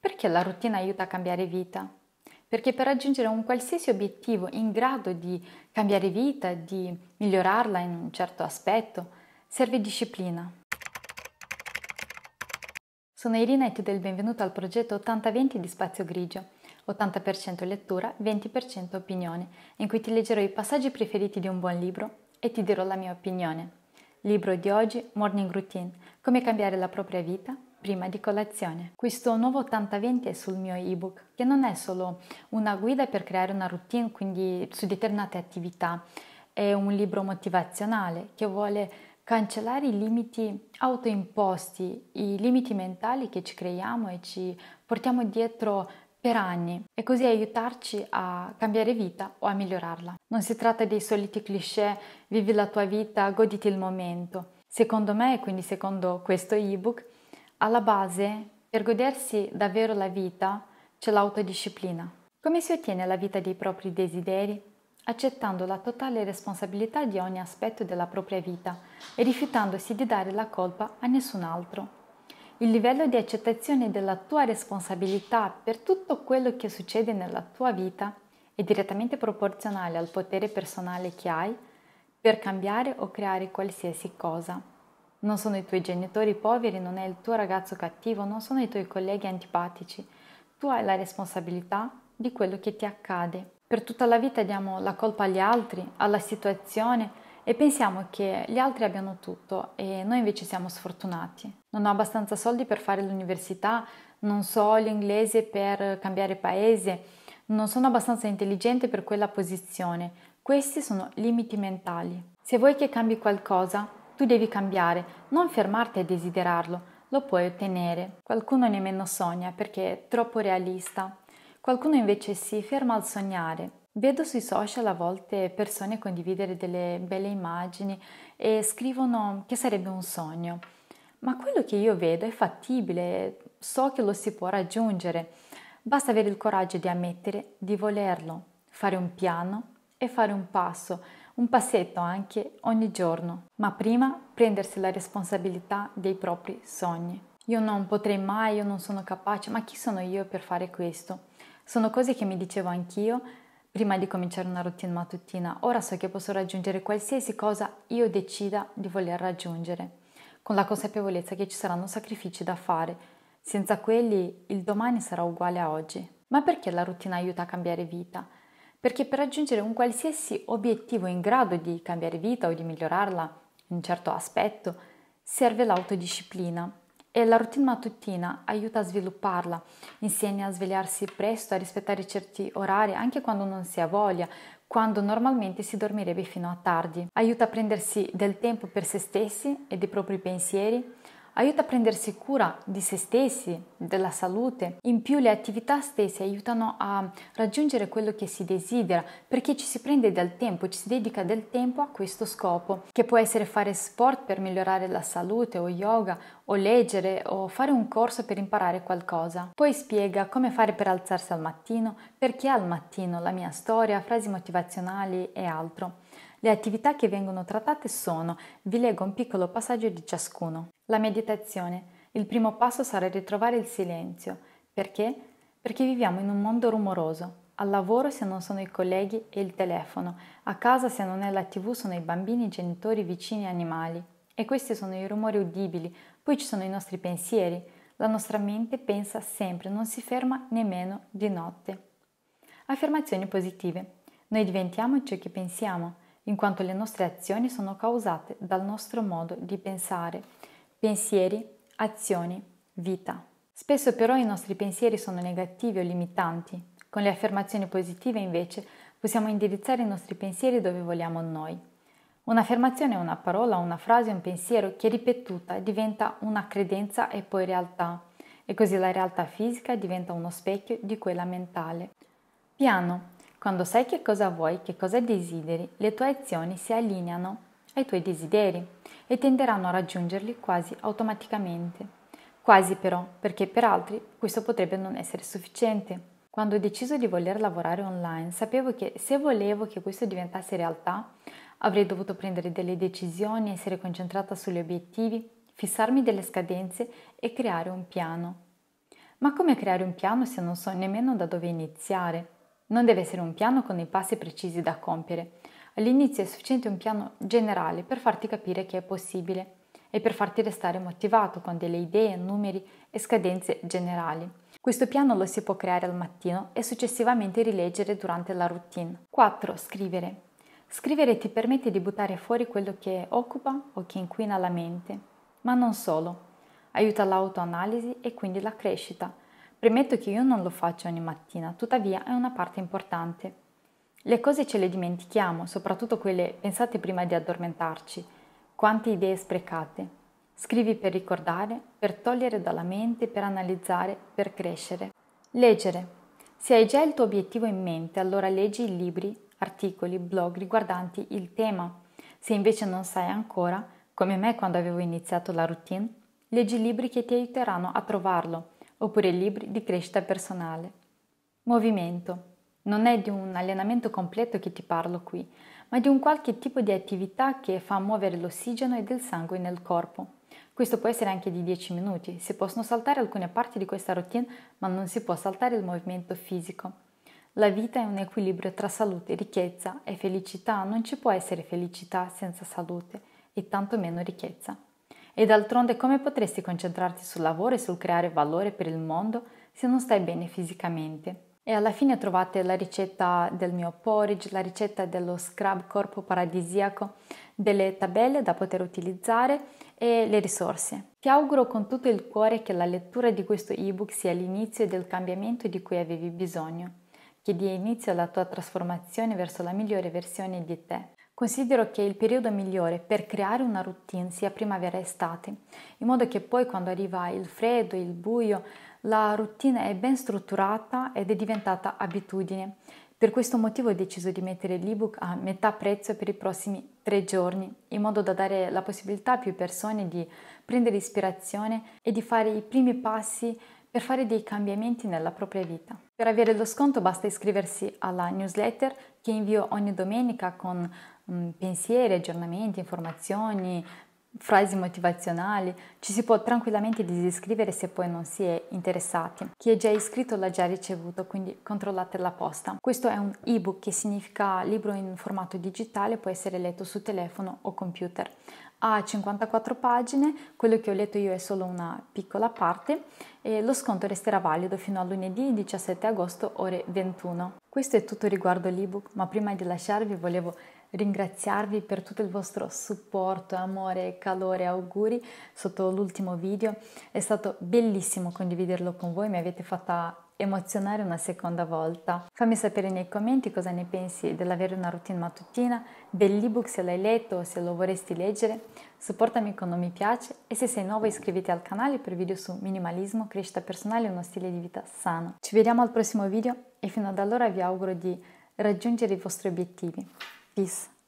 Perché la routine aiuta a cambiare vita? Perché per raggiungere un qualsiasi obiettivo in grado di cambiare vita, di migliorarla in un certo aspetto, serve disciplina. Sono Irina e ti do il benvenuto al progetto 8020 di Spazio Grigio, 80% lettura, 20% opinione, in cui ti leggerò i passaggi preferiti di un buon libro e ti dirò la mia opinione. Libro di oggi, Morning Routine, come cambiare la propria vita prima di colazione. Questo nuovo 80-20 è sul mio ebook, che non è solo una guida per creare una routine, quindi su determinate attività, è un libro motivazionale che vuole cancellare i limiti autoimposti, i limiti mentali che ci creiamo e ci portiamo dietro per anni e così aiutarci a cambiare vita o a migliorarla. Non si tratta dei soliti cliché vivi la tua vita, goditi il momento. Secondo me, e quindi secondo questo ebook, alla base, per godersi davvero la vita, c'è l'autodisciplina. Come si ottiene la vita dei propri desideri? Accettando la totale responsabilità di ogni aspetto della propria vita e rifiutandosi di dare la colpa a nessun altro. Il livello di accettazione della tua responsabilità per tutto quello che succede nella tua vita è direttamente proporzionale al potere personale che hai per cambiare o creare qualsiasi cosa. Non sono i tuoi genitori poveri, non è il tuo ragazzo cattivo, non sono i tuoi colleghi antipatici. Tu hai la responsabilità di quello che ti accade. Per tutta la vita diamo la colpa agli altri, alla situazione e pensiamo che gli altri abbiano tutto e noi invece siamo sfortunati. Non ho abbastanza soldi per fare l'università, non so l'inglese per cambiare paese, non sono abbastanza intelligente per quella posizione. Questi sono limiti mentali. Se vuoi che cambi qualcosa, tu devi cambiare, non fermarti a desiderarlo, lo puoi ottenere. Qualcuno nemmeno sogna perché è troppo realista. Qualcuno invece si ferma al sognare. Vedo sui social a volte persone condividere delle belle immagini e scrivono che sarebbe un sogno. Ma quello che io vedo è fattibile, so che lo si può raggiungere. Basta avere il coraggio di ammettere di volerlo, fare un piano e fare un passo, un passetto anche ogni giorno, ma prima prendersi la responsabilità dei propri sogni. Io non potrei mai, io non sono capace, ma chi sono io per fare questo? Sono cose che mi dicevo anch'io prima di cominciare una routine mattutina. Ora so che posso raggiungere qualsiasi cosa io decida di voler raggiungere, con la consapevolezza che ci saranno sacrifici da fare. Senza quelli il domani sarà uguale a oggi. Ma perché la routine aiuta a cambiare vita? perché per raggiungere un qualsiasi obiettivo in grado di cambiare vita o di migliorarla in un certo aspetto serve l'autodisciplina e la routine mattutina aiuta a svilupparla, insegna a svegliarsi presto, a rispettare certi orari anche quando non si ha voglia, quando normalmente si dormirebbe fino a tardi, aiuta a prendersi del tempo per se stessi e dei propri pensieri, aiuta a prendersi cura di se stessi, della salute. In più le attività stesse aiutano a raggiungere quello che si desidera perché ci si prende del tempo, ci si dedica del tempo a questo scopo, che può essere fare sport per migliorare la salute o yoga o leggere o fare un corso per imparare qualcosa. Poi spiega come fare per alzarsi al mattino, perché al mattino, la mia storia, frasi motivazionali e altro. Le attività che vengono trattate sono, vi leggo un piccolo passaggio di ciascuno. La meditazione. Il primo passo sarà ritrovare il silenzio. Perché? Perché viviamo in un mondo rumoroso. Al lavoro se non sono i colleghi e il telefono, a casa se non è la tv sono i bambini, i genitori, i vicini, e animali. E questi sono i rumori udibili, poi ci sono i nostri pensieri. La nostra mente pensa sempre, non si ferma nemmeno di notte. Affermazioni positive. Noi diventiamo ciò che pensiamo in quanto le nostre azioni sono causate dal nostro modo di pensare, pensieri, azioni, vita. Spesso però i nostri pensieri sono negativi o limitanti, con le affermazioni positive invece possiamo indirizzare i nostri pensieri dove vogliamo noi. Un'affermazione è una parola, una frase, un pensiero che ripetuta diventa una credenza e poi realtà, e così la realtà fisica diventa uno specchio di quella mentale. Piano, quando sai che cosa vuoi, che cosa desideri, le tue azioni si allineano ai tuoi desideri e tenderanno a raggiungerli quasi automaticamente. Quasi però, perché per altri questo potrebbe non essere sufficiente. Quando ho deciso di voler lavorare online, sapevo che se volevo che questo diventasse realtà, avrei dovuto prendere delle decisioni, essere concentrata sugli obiettivi, fissarmi delle scadenze e creare un piano. Ma come creare un piano se non so nemmeno da dove iniziare? Non deve essere un piano con i passi precisi da compiere. All'inizio è sufficiente un piano generale per farti capire che è possibile e per farti restare motivato con delle idee, numeri e scadenze generali. Questo piano lo si può creare al mattino e successivamente rileggere durante la routine. 4. Scrivere. Scrivere ti permette di buttare fuori quello che occupa o che inquina la mente, ma non solo. Aiuta l'autoanalisi e quindi la crescita Premetto che io non lo faccio ogni mattina, tuttavia è una parte importante. Le cose ce le dimentichiamo, soprattutto quelle pensate prima di addormentarci. Quante idee sprecate. Scrivi per ricordare, per togliere dalla mente, per analizzare, per crescere. Leggere. Se hai già il tuo obiettivo in mente, allora leggi libri, articoli, blog riguardanti il tema. Se invece non sai ancora, come me quando avevo iniziato la routine, leggi libri che ti aiuteranno a trovarlo oppure libri di crescita personale. Movimento. Non è di un allenamento completo che ti parlo qui, ma di un qualche tipo di attività che fa muovere l'ossigeno e del sangue nel corpo. Questo può essere anche di 10 minuti, si possono saltare alcune parti di questa routine, ma non si può saltare il movimento fisico. La vita è un equilibrio tra salute, ricchezza e felicità, non ci può essere felicità senza salute e tantomeno ricchezza. E d'altronde come potresti concentrarti sul lavoro e sul creare valore per il mondo se non stai bene fisicamente? E alla fine trovate la ricetta del mio porridge, la ricetta dello scrub corpo paradisiaco, delle tabelle da poter utilizzare e le risorse. Ti auguro con tutto il cuore che la lettura di questo ebook sia l'inizio del cambiamento di cui avevi bisogno, che dia inizio alla tua trasformazione verso la migliore versione di te. Considero che il periodo migliore per creare una routine sia primavera e estate, in modo che poi quando arriva il freddo, il buio, la routine è ben strutturata ed è diventata abitudine. Per questo motivo ho deciso di mettere l'ebook a metà prezzo per i prossimi tre giorni, in modo da dare la possibilità a più persone di prendere ispirazione e di fare i primi passi per fare dei cambiamenti nella propria vita. Per avere lo sconto basta iscriversi alla newsletter che invio ogni domenica con mm, pensieri, aggiornamenti, informazioni, frasi motivazionali, ci si può tranquillamente disiscrivere se poi non si è interessati. Chi è già iscritto l'ha già ricevuto, quindi controllate la posta. Questo è un ebook che significa libro in formato digitale, può essere letto su telefono o computer. Ha 54 pagine, quello che ho letto io è solo una piccola parte e lo sconto resterà valido fino a lunedì 17 agosto ore 21. Questo è tutto riguardo l'ebook, ma prima di lasciarvi volevo ringraziarvi per tutto il vostro supporto, amore, calore, auguri sotto l'ultimo video. È stato bellissimo condividerlo con voi, mi avete fatta emozionare una seconda volta. Fammi sapere nei commenti cosa ne pensi dell'avere una routine mattutina, dell'ebook se l'hai letto o se lo vorresti leggere, supportami con un mi piace e se sei nuovo iscriviti al canale per video su minimalismo, crescita personale e uno stile di vita sano. Ci vediamo al prossimo video e fino ad allora vi auguro di raggiungere i vostri obiettivi. Peace!